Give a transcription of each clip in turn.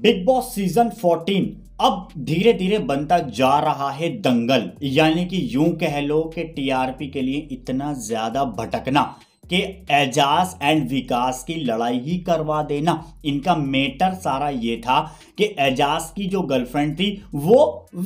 big boss season 14 अब धीरे धीरे बनता जा रहा है दंगल यानी कि यूं कह लो कि टीआरपी के लिए इतना ज्यादा भटकना के एजाज एंड विकास की लड़ाई ही करवा देना इनका मेटर सारा ये था कि एजाज की जो गर्लफ्रेंड थी वो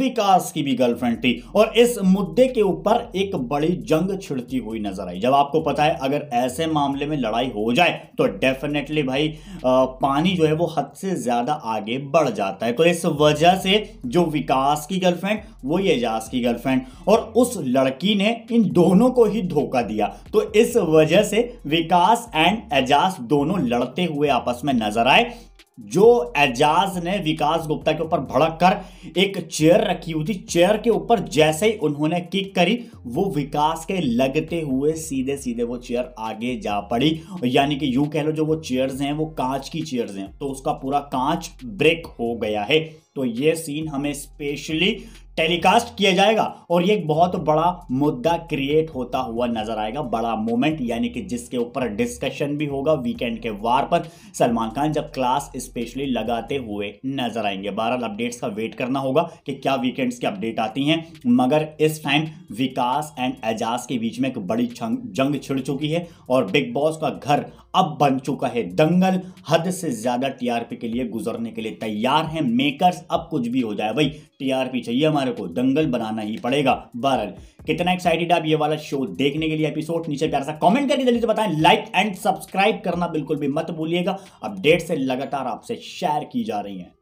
विकास की भी गर्लफ्रेंड थी और इस मुद्दे के ऊपर एक बड़ी जंग छिड़ती हुई नजर आई जब आपको पता है अगर ऐसे मामले में लड़ाई हो जाए तो डेफिनेटली भाई आ, पानी जो है वो हद से ज्यादा आगे बढ़ जाता है तो इस वजह से जो विकास की गर्लफ्रेंड वो एजाज की गर्लफ्रेंड और उस लड़की ने इन दोनों को ही धोखा दिया तो इस वजह से विकास एंड एजाज दोनों लड़ते हुए आपस में नजर आए जो एजाज ने विकास गुप्ता के ऊपर भड़क कर एक चेयर रखी हुई थी चेयर के ऊपर जैसे ही उन्होंने किक करी वो विकास के लगते हुए सीधे सीधे वो चेयर आगे जा पड़ी यानी कि यूं कह लो जो वो चेयर्स हैं वो कांच की चेयर्स हैं तो उसका पूरा कांच ब्रेक हो गया है तो ये सीन हमें स्पेशली टेलीकास्ट किया जाएगा और ये एक बहुत बड़ा मुद्दा क्रिएट होता हुआ नजर आएगा बड़ा मोमेंट यानी कि जिसके ऊपर डिस्कशन भी होगा वीकेंड के वार पर सलमान खान जब क्लास स्पेशली लगाते हुए नजर आएंगे बहरहाल अपडेट्स का वेट करना होगा कि क्या वीकेंड्स की अपडेट आती हैं मगर इस टाइम विकास एंड एजाज के बीच में एक बड़ी जंग छिड़ चुकी है और बिग बॉस का घर अब बन चुका है दंगल हद से ज्यादा टीआरपी के लिए गुजरने के लिए तैयार हैं मेकर्स अब कुछ भी हो जाए भाई टीआरपी चाहिए हमारे को दंगल बनाना ही पड़ेगा बहरहाल कितना एक्साइटेड आप ये वाला शो देखने के लिए एपिसोड नीचे प्यार सा कमेंट करके जल्दी से बताएं लाइक एंड सब्सक्राइब करना बिल्कुल भी मत भूलिएगा अपडेट्स लगातार आपसे शेयर की जा रही हैं